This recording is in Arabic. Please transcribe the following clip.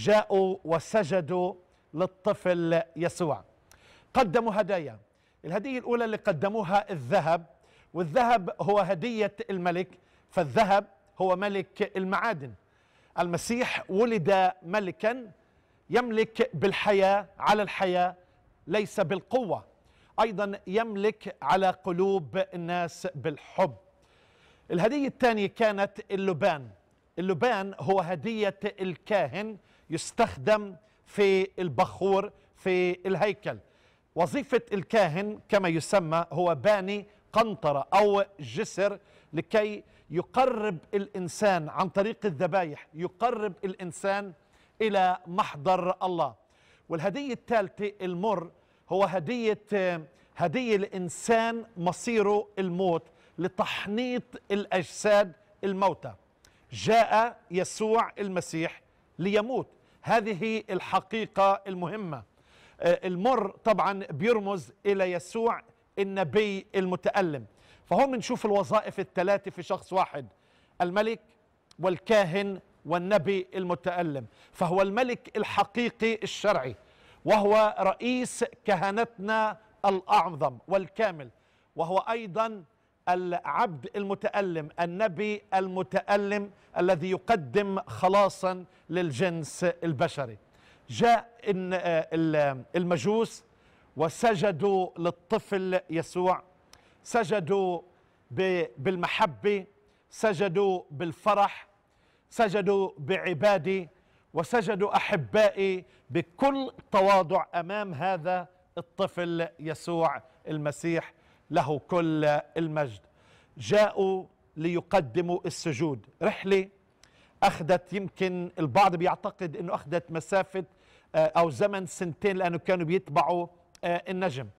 جاءوا وسجدوا للطفل يسوع قدموا هدايا الهدية الأولى اللي قدموها الذهب والذهب هو هدية الملك فالذهب هو ملك المعادن المسيح ولد ملكا يملك بالحياة على الحياة ليس بالقوة أيضا يملك على قلوب الناس بالحب الهدية الثانية كانت اللبان اللبان هو هدية الكاهن يستخدم في البخور في الهيكل وظيفة الكاهن كما يسمى هو باني قنطرة أو جسر لكي يقرب الإنسان عن طريق الذبايح يقرب الإنسان إلى محضر الله والهدية الثالثة المر هو هدية هدية لإنسان مصيره الموت لتحنيط الأجساد الموتى جاء يسوع المسيح ليموت هذه الحقيقة المهمة آه، المر طبعا بيرمز إلى يسوع النبي المتألم فهم نشوف الوظائف الثلاثة في شخص واحد الملك والكاهن والنبي المتألم فهو الملك الحقيقي الشرعي وهو رئيس كهنتنا الأعظم والكامل وهو أيضا العبد المتألم النبي المتألم الذي يقدم خلاصا للجنس البشري جاء آه، المجوس وسجدوا للطفل يسوع سجدوا بالمحبة سجدوا بالفرح سجدوا بعبادي وسجدوا أحبائي بكل تواضع أمام هذا الطفل يسوع المسيح له كل المجد جاءوا ليقدموا السجود رحلة أخذت يمكن البعض بيعتقد أنه أخذت مسافة آه، أو زمن سنتين لأنه كانوا بيتبعوا آه، النجم